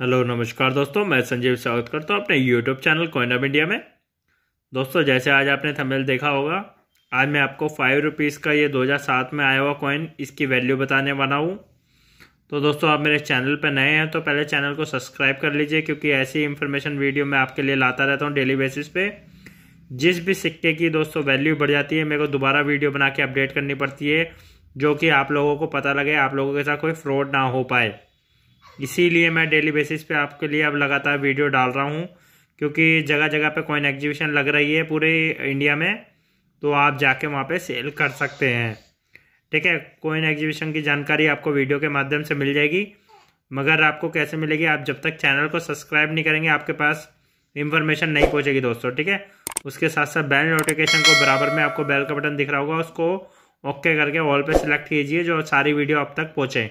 hello नमस्कार दोस्तों मैं संजीव स्वागत करता हूं अपने YouTube channel coin of India में दोस्तों जैसे आज आपने थंबनेल देखा होगा आज मैं आपको फाइव रुपीज़ का ये 2007 में आया हुआ कॉइन इसकी वैल्यू बताने वाला हूँ तो दोस्तों आप मेरे चैनल पर नए हैं तो पहले चैनल को सब्सक्राइब कर लीजिए क्योंकि ऐसी इन्फॉर्मेशन वीडियो मैं आपके लिए लाता रहता हूँ डेली बेसिस पे जिस भी सिक्के की दोस्तों वैल्यू बढ़ जाती है मेरे को दोबारा वीडियो बना के अपडेट करनी पड़ती है जो कि आप लोगों को पता लगे आप लोगों के साथ कोई फ्रॉड ना हो पाए इसीलिए मैं डेली बेसिस पे आपके लिए अब लगातार वीडियो डाल रहा हूँ क्योंकि जगह जगह पे कॉइन एग्जीबिशन लग रही है पूरे इंडिया में तो आप जाके वहाँ पे सेल कर सकते हैं ठीक है कॉइन एग्जीबिशन की जानकारी आपको वीडियो के माध्यम से मिल जाएगी मगर आपको कैसे मिलेगी आप जब तक चैनल को सब्सक्राइब नहीं करेंगे आपके पास इन्फॉर्मेशन नहीं पहुँचेगी दोस्तों ठीक है उसके साथ साथ बैल नोटिफिकेशन को बराबर में आपको बैल का बटन दिख रहा होगा उसको ओके करके ऑल पर सिलेक्ट कीजिए जो सारी वीडियो आप तक पहुँचे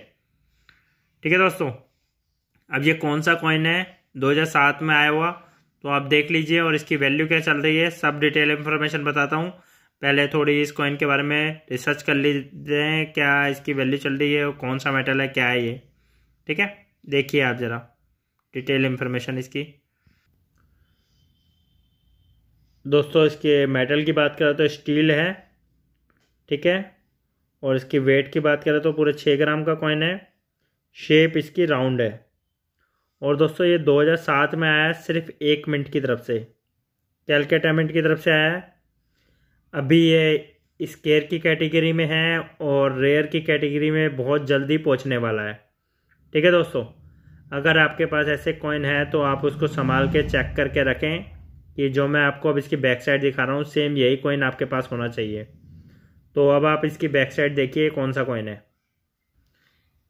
ठीक है दोस्तों अब ये कौन सा कॉइन है 2007 में आया हुआ तो आप देख लीजिए और इसकी वैल्यू क्या चल रही है सब डिटेल इन्फॉर्मेशन बताता हूँ पहले थोड़ी इस कॉइन के बारे में रिसर्च कर लीजिए क्या इसकी वैल्यू चल रही है और कौन सा मेटल है क्या है ये ठीक है देखिए आप ज़रा डिटेल इन्फॉर्मेशन इसकी दोस्तों इसके मेटल की बात करें तो स्टील है ठीक है और इसकी वेट की बात करें तो पूरे छः ग्राम का कॉइन है शेप इसकी राउंड है और दोस्तों ये 2007 में आया है सिर्फ एक मिनट की तरफ से कैलकेटा मिनट की तरफ से आया है अभी ये स्केयर की कैटेगरी में है और रेयर की कैटेगरी में बहुत जल्दी पहुंचने वाला है ठीक है दोस्तों अगर आपके पास ऐसे कॉइन है तो आप उसको संभाल के चेक करके रखें कि जो मैं आपको अब इसकी बैक साइड दिखा रहा हूँ सेम यही कॉइन आपके पास होना चाहिए तो अब आप इसकी बैक साइड देखिए कौन सा कॉइन है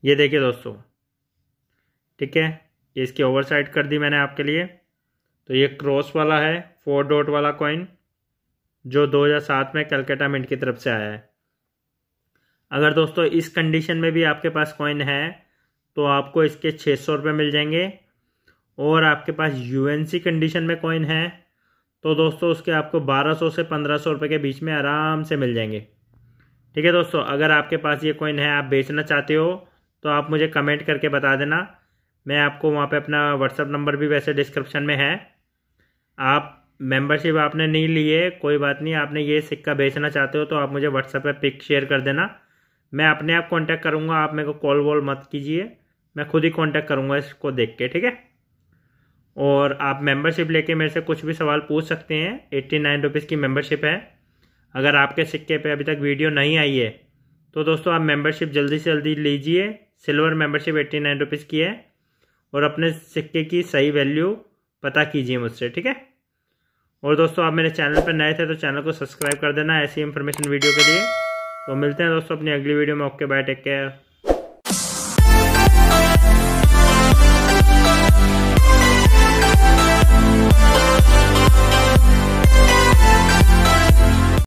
ये देखिए दोस्तों ठीक है ये इसकी साइड कर दी मैंने आपके लिए तो ये क्रॉस वाला है फोर डॉट वाला कॉइन जो 2007 में कलकत्ता मिंट की तरफ से आया है अगर दोस्तों इस कंडीशन में भी आपके पास कॉइन है तो आपको इसके छः सौ रुपये मिल जाएंगे और आपके पास यू कंडीशन में कॉइन है तो दोस्तों उसके आपको 1200 से 1500 सौ के बीच में आराम से मिल जाएंगे ठीक है दोस्तों अगर आपके पास ये कॉइन है आप बेचना चाहते हो तो आप मुझे कमेंट करके बता देना मैं आपको वहाँ पे अपना व्हाट्सअप नंबर भी वैसे डिस्क्रिप्शन में है आप मेंबरशिप आपने नहीं ली है कोई बात नहीं आपने ये सिक्का बेचना चाहते हो तो आप मुझे व्हाट्सअप पे पिक शेयर कर देना मैं अपने आप कांटेक्ट करूँगा आप मेरे को कॉल वॉल मत कीजिए मैं खुद ही कॉन्टैक्ट करूँगा इसको देख के ठीक है और आप मेम्बरशिप ले मेरे से कुछ भी सवाल पूछ सकते हैं एट्टी नाइन रुपीज़ की मेम्बरशिप है अगर आपके सिक्के पर अभी तक वीडियो नहीं आई है तो दोस्तों आप मेंबरशिप जल्दी से जल्दी लीजिए silver membership eighty nine rupees की है और अपने सिक्के की सही वैल्यू पता कीजिए मुझसे ठीक है और दोस्तों आप मेरे चैनल पर नए थे तो चैनल को सब्सक्राइब कर देना ऐसी इन्फॉर्मेशन वीडियो के लिए तो मिलते हैं दोस्तों अपनी अगली वीडियो में ओके बाय टेक केयर